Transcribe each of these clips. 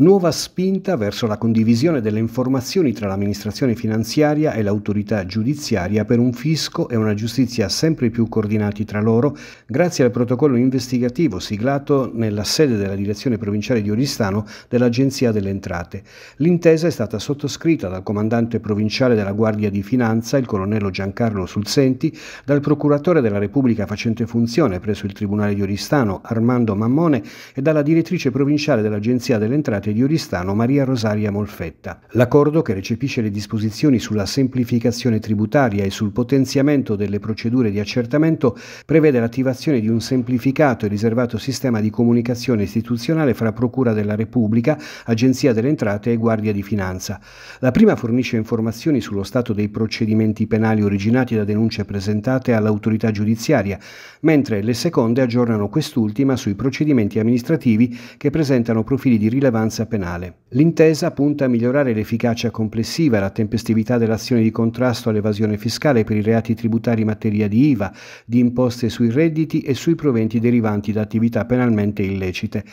nuova spinta verso la condivisione delle informazioni tra l'amministrazione finanziaria e l'autorità giudiziaria per un fisco e una giustizia sempre più coordinati tra loro, grazie al protocollo investigativo siglato nella sede della direzione provinciale di Oristano dell'Agenzia delle Entrate. L'intesa è stata sottoscritta dal comandante provinciale della Guardia di Finanza, il colonnello Giancarlo Sulzenti, dal procuratore della Repubblica facente funzione presso il Tribunale di Oristano, Armando Mammone, e dalla direttrice provinciale dell'Agenzia delle Entrate Corte di Oristano Maria Rosaria Molfetta. L'accordo, che recepisce le disposizioni sulla semplificazione tributaria e sul potenziamento delle procedure di accertamento, prevede l'attivazione di un semplificato e riservato sistema di comunicazione istituzionale fra Procura della Repubblica, Agenzia delle Entrate e Guardia di Finanza. La prima fornisce informazioni sullo stato dei procedimenti penali originati da denunce presentate all'autorità giudiziaria, mentre le seconde aggiornano quest'ultima sui procedimenti amministrativi che presentano profili di rilevanza giustizia penale. L'intesa punta a migliorare l'efficacia complessiva e la tempestività dell'azione di contrasto all'evasione fiscale per i reati tributari in materia di IVA, di imposte sui redditi e sui proventi derivanti da attività penalmente illecite.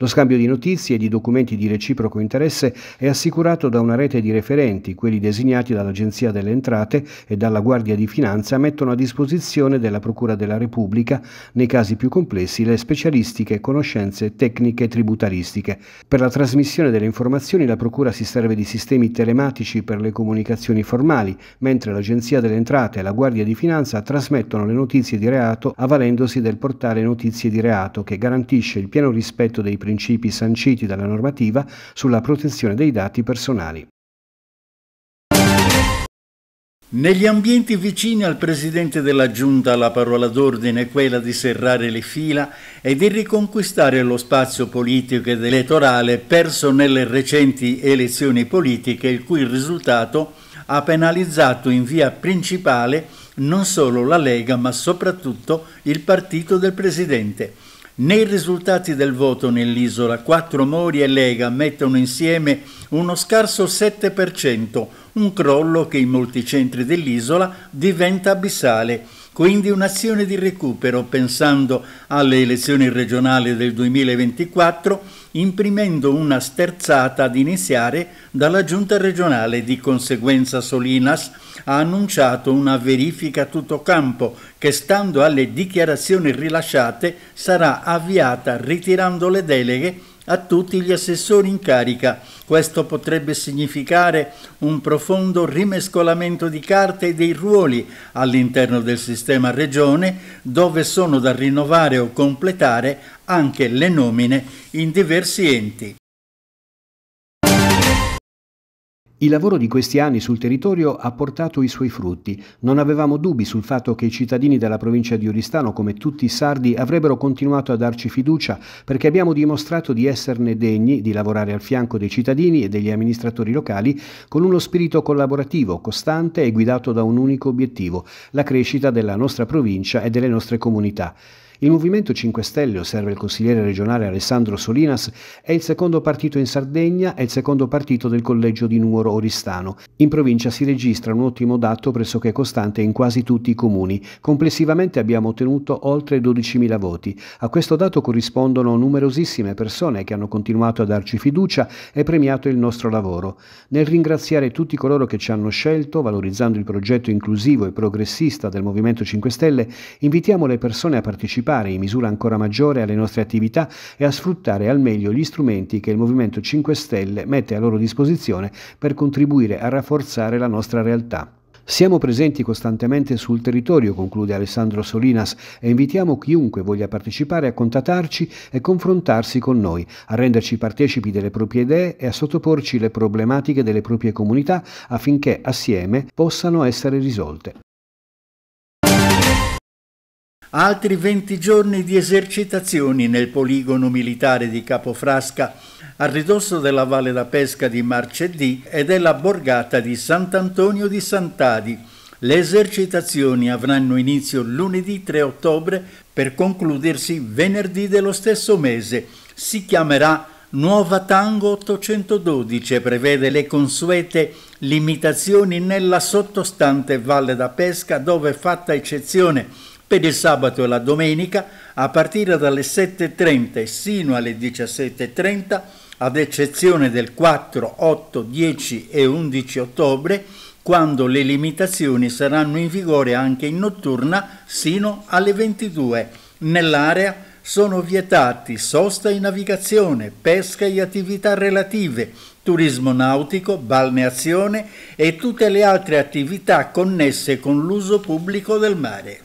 Lo scambio di notizie e di documenti di reciproco interesse è assicurato da una rete di referenti, quelli designati dall'Agenzia delle Entrate e dalla Guardia di Finanza mettono a disposizione della Procura della Repubblica, nei casi più complessi, le specialistiche conoscenze tecniche tributaristiche. Per la trasmissione delle informazioni la Procura si serve di sistemi telematici per le comunicazioni formali, mentre l'Agenzia delle Entrate e la Guardia di Finanza trasmettono le notizie di reato avvalendosi del portale Notizie di Reato che garantisce il pieno rispetto dei principi principi sanciti dalla normativa sulla protezione dei dati personali. Negli ambienti vicini al presidente della giunta la parola d'ordine è quella di serrare le fila e di riconquistare lo spazio politico ed elettorale perso nelle recenti elezioni politiche, il cui risultato ha penalizzato in via principale non solo la Lega ma soprattutto il partito del presidente. Nei risultati del voto nell'isola, Quattro Mori e Lega mettono insieme uno scarso 7%, un crollo che in molti centri dell'isola diventa abissale. Quindi un'azione di recupero, pensando alle elezioni regionali del 2024, imprimendo una sterzata ad iniziare dalla giunta regionale. Di conseguenza Solinas ha annunciato una verifica a tutto campo che stando alle dichiarazioni rilasciate sarà avviata ritirando le deleghe a tutti gli assessori in carica. Questo potrebbe significare un profondo rimescolamento di carte e dei ruoli all'interno del sistema regione, dove sono da rinnovare o completare anche le nomine in diversi enti. Il lavoro di questi anni sul territorio ha portato i suoi frutti. Non avevamo dubbi sul fatto che i cittadini della provincia di Oristano, come tutti i sardi, avrebbero continuato a darci fiducia perché abbiamo dimostrato di esserne degni di lavorare al fianco dei cittadini e degli amministratori locali con uno spirito collaborativo, costante e guidato da un unico obiettivo, la crescita della nostra provincia e delle nostre comunità. Il Movimento 5 Stelle, osserva il consigliere regionale Alessandro Solinas, è il secondo partito in Sardegna e il secondo partito del collegio di Nuoro Oristano. In provincia si registra un ottimo dato pressoché costante in quasi tutti i comuni. Complessivamente abbiamo ottenuto oltre 12.000 voti. A questo dato corrispondono numerosissime persone che hanno continuato a darci fiducia e premiato il nostro lavoro. Nel ringraziare tutti coloro che ci hanno scelto, valorizzando il progetto inclusivo e progressista del Movimento 5 Stelle, invitiamo le persone a partecipare partecipare in misura ancora maggiore alle nostre attività e a sfruttare al meglio gli strumenti che il Movimento 5 Stelle mette a loro disposizione per contribuire a rafforzare la nostra realtà. Siamo presenti costantemente sul territorio, conclude Alessandro Solinas, e invitiamo chiunque voglia partecipare a contattarci e confrontarsi con noi, a renderci partecipi delle proprie idee e a sottoporci le problematiche delle proprie comunità affinché assieme possano essere risolte altri 20 giorni di esercitazioni nel poligono militare di Capofrasca a ridosso della Valle da Pesca di Marcedì e della borgata di Sant'Antonio di Sant'Adi. Le esercitazioni avranno inizio lunedì 3 ottobre per concludersi venerdì dello stesso mese. Si chiamerà Nuova Tango 812 e prevede le consuete limitazioni nella sottostante Valle da Pesca dove fatta eccezione per il sabato e la domenica a partire dalle 7.30 sino alle 17.30 ad eccezione del 4, 8, 10 e 11 ottobre quando le limitazioni saranno in vigore anche in notturna sino alle 22. Nell'area sono vietati sosta e navigazione, pesca e attività relative, turismo nautico, balneazione e tutte le altre attività connesse con l'uso pubblico del mare.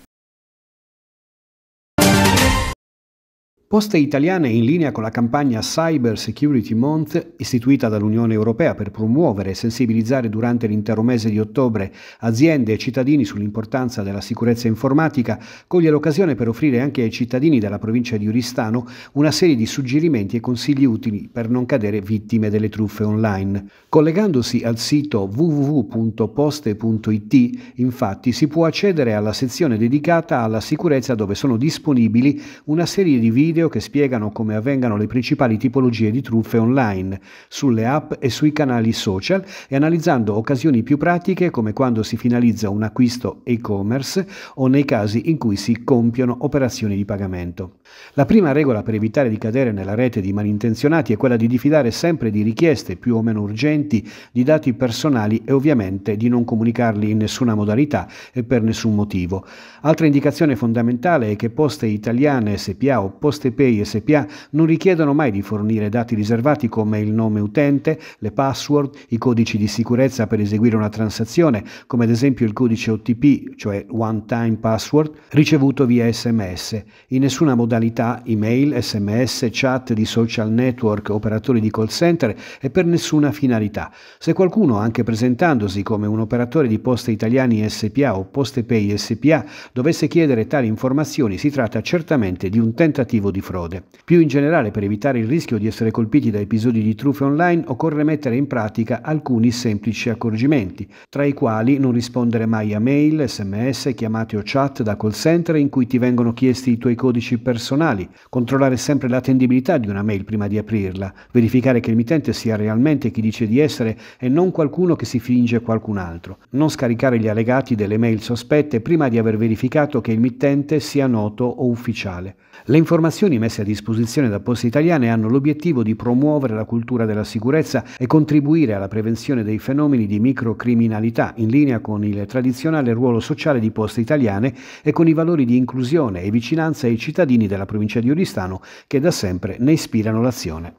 Poste italiane in linea con la campagna Cyber Security Month istituita dall'Unione Europea per promuovere e sensibilizzare durante l'intero mese di ottobre aziende e cittadini sull'importanza della sicurezza informatica, coglie l'occasione per offrire anche ai cittadini della provincia di Uristano una serie di suggerimenti e consigli utili per non cadere vittime delle truffe online. Collegandosi al sito www.poste.it infatti si può accedere alla sezione dedicata alla sicurezza dove sono disponibili una serie di video video che spiegano come avvengano le principali tipologie di truffe online, sulle app e sui canali social e analizzando occasioni più pratiche come quando si finalizza un acquisto e-commerce o nei casi in cui si compiono operazioni di pagamento. La prima regola per evitare di cadere nella rete di malintenzionati è quella di diffidare sempre di richieste più o meno urgenti di dati personali e ovviamente di non comunicarli in nessuna modalità e per nessun motivo. Altra indicazione fondamentale è che poste italiane SPA o poste SPI e SPA non richiedono mai di fornire dati riservati come il nome utente, le password, i codici di sicurezza per eseguire una transazione, come ad esempio il codice OTP, cioè One Time Password, ricevuto via SMS. In nessuna modalità email, SMS, chat di social network, operatori di call center e per nessuna finalità. Se qualcuno, anche presentandosi come un operatore di Poste Italiani SPA o Poste Pay SPA, dovesse chiedere tali informazioni, si tratta certamente di un tentativo di di frode. Più in generale, per evitare il rischio di essere colpiti da episodi di truffe online, occorre mettere in pratica alcuni semplici accorgimenti, tra i quali non rispondere mai a mail, sms, chiamate o chat da call center in cui ti vengono chiesti i tuoi codici personali, controllare sempre l'attendibilità di una mail prima di aprirla, verificare che il mittente sia realmente chi dice di essere e non qualcuno che si finge qualcun altro, non scaricare gli allegati delle mail sospette prima di aver verificato che il mittente sia noto o ufficiale. Le informazioni informazioni messe a disposizione da Poste Italiane hanno l'obiettivo di promuovere la cultura della sicurezza e contribuire alla prevenzione dei fenomeni di microcriminalità in linea con il tradizionale ruolo sociale di Poste Italiane e con i valori di inclusione e vicinanza ai cittadini della provincia di Oristano che da sempre ne ispirano l'azione.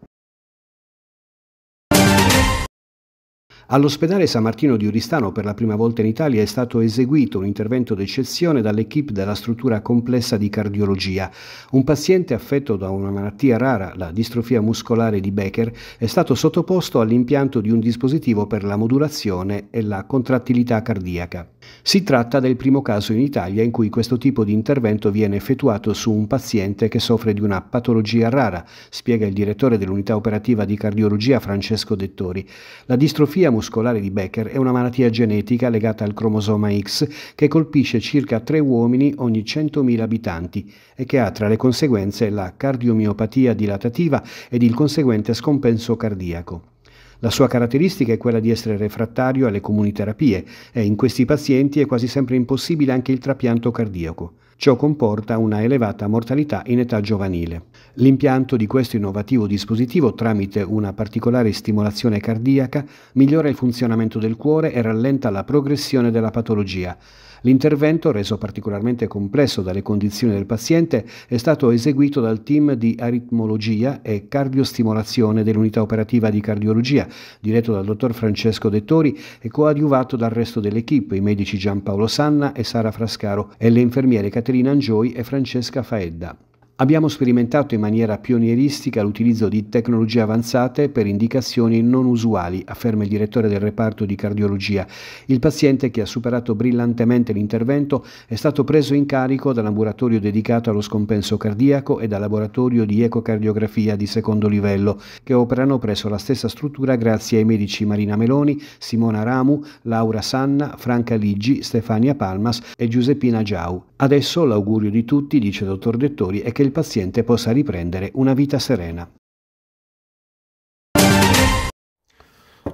All'ospedale San Martino di Uristano per la prima volta in Italia è stato eseguito un intervento d'eccezione dall'equipe della struttura complessa di cardiologia. Un paziente affetto da una malattia rara, la distrofia muscolare di Becker, è stato sottoposto all'impianto di un dispositivo per la modulazione e la contrattilità cardiaca. Si tratta del primo caso in Italia in cui questo tipo di intervento viene effettuato su un paziente che soffre di una patologia rara, spiega il direttore dell'unità operativa di cardiologia Francesco Dettori. La distrofia muscolare di Becker è una malattia genetica legata al cromosoma X che colpisce circa 3 uomini ogni 100.000 abitanti e che ha tra le conseguenze la cardiomiopatia dilatativa ed il conseguente scompenso cardiaco. La sua caratteristica è quella di essere refrattario alle comuniterapie e in questi pazienti è quasi sempre impossibile anche il trapianto cardiaco. Ciò comporta una elevata mortalità in età giovanile. L'impianto di questo innovativo dispositivo tramite una particolare stimolazione cardiaca migliora il funzionamento del cuore e rallenta la progressione della patologia. L'intervento, reso particolarmente complesso dalle condizioni del paziente, è stato eseguito dal team di aritmologia e cardiostimolazione dell'unità operativa di cardiologia, diretto dal dottor Francesco Dettori e coadiuvato dal resto dell'equipe, i medici Giampaolo Sanna e Sara Frascaro e le infermiere Caterina Angioi e Francesca Faedda. Abbiamo sperimentato in maniera pionieristica l'utilizzo di tecnologie avanzate per indicazioni non usuali, afferma il direttore del reparto di cardiologia. Il paziente che ha superato brillantemente l'intervento è stato preso in carico da laboratorio dedicato allo scompenso cardiaco e dal laboratorio di ecocardiografia di secondo livello, che operano presso la stessa struttura grazie ai medici Marina Meloni, Simona Ramu, Laura Sanna, Franca Liggi, Stefania Palmas e Giuseppina Giau. Adesso l'augurio di tutti, dice il dottor Dettori, è che il paziente possa riprendere una vita serena.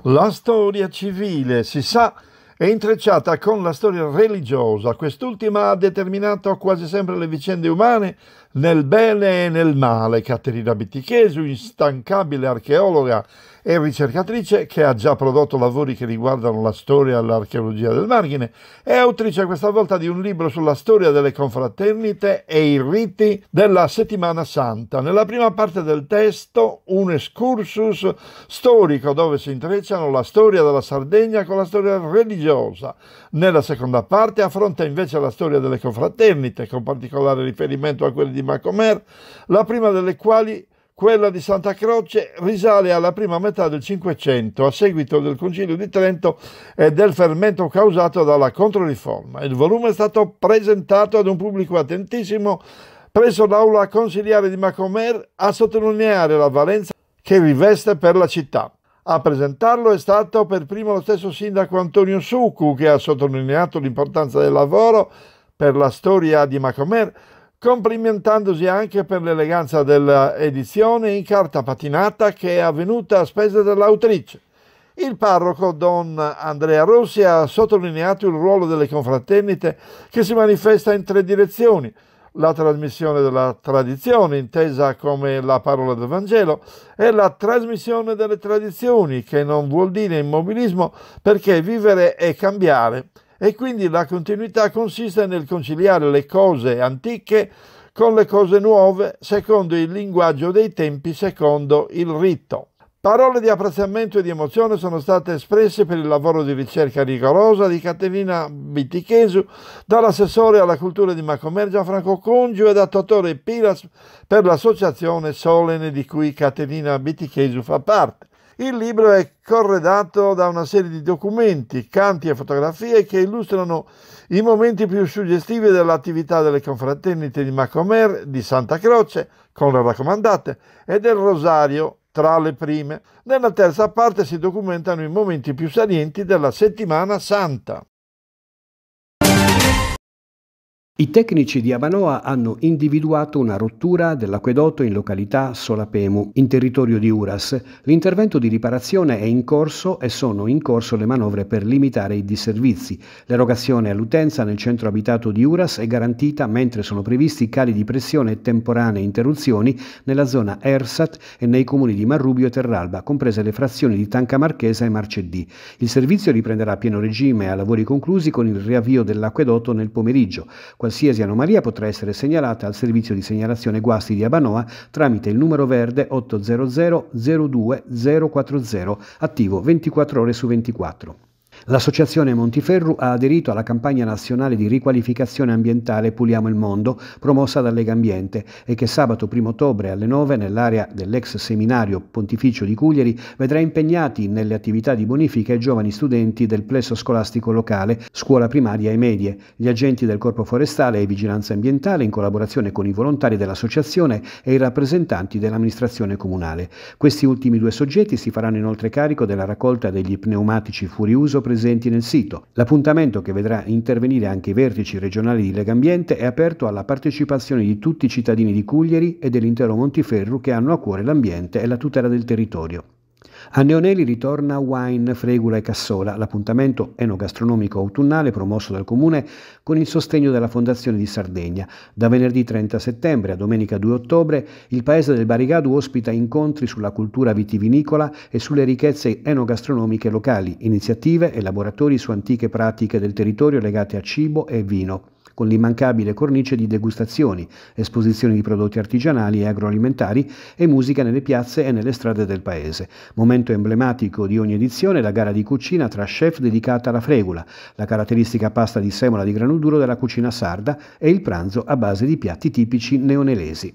La storia civile, si sa, è intrecciata con la storia religiosa. Quest'ultima ha determinato quasi sempre le vicende umane nel bene e nel male. Caterina Bittichesu, instancabile archeologa e ricercatrice che ha già prodotto lavori che riguardano la storia e l'archeologia del Margine, è autrice questa volta di un libro sulla storia delle confraternite e i riti della Settimana Santa. Nella prima parte del testo un excursus storico dove si intrecciano la storia della Sardegna con la storia religiosa religiosa. Nella seconda parte affronta invece la storia delle confraternite, con particolare riferimento a quelle di Macomer, la prima delle quali quella di Santa Croce risale alla prima metà del Cinquecento a seguito del Concilio di Trento e del fermento causato dalla Controriforma. Il volume è stato presentato ad un pubblico attentissimo presso l'aula consiliare di Macomer a sottolineare la valenza che riveste per la città. A presentarlo è stato per primo lo stesso sindaco Antonio Sucu, che ha sottolineato l'importanza del lavoro per la storia di Macomer, complimentandosi anche per l'eleganza dell'edizione in carta patinata che è avvenuta a spese dell'autrice. Il parroco Don Andrea Rossi ha sottolineato il ruolo delle confraternite che si manifesta in tre direzioni – la trasmissione della tradizione, intesa come la parola del Vangelo, è la trasmissione delle tradizioni, che non vuol dire immobilismo perché vivere è cambiare e quindi la continuità consiste nel conciliare le cose antiche con le cose nuove secondo il linguaggio dei tempi, secondo il rito. Parole di apprezzamento e di emozione sono state espresse per il lavoro di ricerca rigorosa di Caterina Bittichesu, dall'assessore alla cultura di Macomer Gianfranco Congio e da Totore Pilas per l'associazione Solene di cui Caterina Bittichesu fa parte. Il libro è corredato da una serie di documenti, canti e fotografie che illustrano i momenti più suggestivi dell'attività delle confraternite di Macomer, di Santa Croce, con le raccomandate, e del Rosario tra le prime. Nella terza parte si documentano i momenti più salienti della settimana santa. I tecnici di Abanoa hanno individuato una rottura dell'acquedotto in località Solapemu, in territorio di Uras. L'intervento di riparazione è in corso e sono in corso le manovre per limitare i disservizi. L'erogazione all'utenza nel centro abitato di Uras è garantita mentre sono previsti cali di pressione e temporanee interruzioni nella zona Ersat e nei comuni di Marrubio e Terralba, comprese le frazioni di Tanca Marchesa e Marcedì. Il servizio riprenderà a pieno regime a lavori conclusi con il riavvio dell'acquedotto nel pomeriggio. Qualsiasi anomalia potrà essere segnalata al servizio di segnalazione guasti di Abanoa tramite il numero verde 800 02 040 attivo 24 ore su 24. L'associazione Montiferru ha aderito alla campagna nazionale di riqualificazione ambientale Puliamo il Mondo, promossa da Lega Ambiente e che sabato 1 ottobre alle 9 nell'area dell'ex seminario pontificio di Cuglieri vedrà impegnati nelle attività di bonifica i giovani studenti del plesso scolastico locale, scuola primaria e medie, gli agenti del Corpo Forestale e Vigilanza Ambientale in collaborazione con i volontari dell'associazione e i rappresentanti dell'amministrazione comunale. Questi ultimi due soggetti si faranno inoltre carico della raccolta degli pneumatici fuoriuso presenti presenti nel sito. L'appuntamento che vedrà intervenire anche i vertici regionali di Legambiente è aperto alla partecipazione di tutti i cittadini di Cuglieri e dell'intero Montiferru che hanno a cuore l'ambiente e la tutela del territorio. A Neoneli ritorna Wine, Fregula e Cassola, l'appuntamento enogastronomico autunnale promosso dal Comune con il sostegno della Fondazione di Sardegna. Da venerdì 30 settembre a domenica 2 ottobre il paese del Barigadu ospita incontri sulla cultura vitivinicola e sulle ricchezze enogastronomiche locali, iniziative e laboratori su antiche pratiche del territorio legate a cibo e vino con l'immancabile cornice di degustazioni, esposizioni di prodotti artigianali e agroalimentari e musica nelle piazze e nelle strade del paese. Momento emblematico di ogni edizione la gara di cucina tra chef dedicata alla fregola, la caratteristica pasta di semola di granuduro della cucina sarda e il pranzo a base di piatti tipici neonelesi.